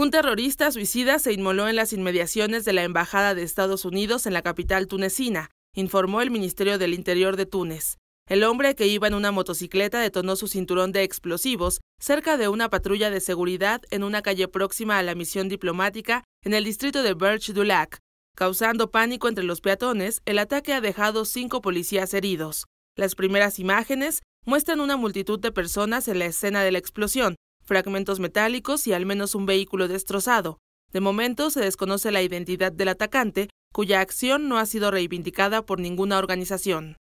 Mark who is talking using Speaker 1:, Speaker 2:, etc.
Speaker 1: Un terrorista suicida se inmoló en las inmediaciones de la Embajada de Estados Unidos en la capital tunecina, informó el Ministerio del Interior de Túnez. El hombre que iba en una motocicleta detonó su cinturón de explosivos cerca de una patrulla de seguridad en una calle próxima a la misión diplomática en el distrito de Birch Lac. Causando pánico entre los peatones, el ataque ha dejado cinco policías heridos. Las primeras imágenes muestran una multitud de personas en la escena de la explosión, fragmentos metálicos y al menos un vehículo destrozado. De momento se desconoce la identidad del atacante, cuya acción no ha sido reivindicada por ninguna organización.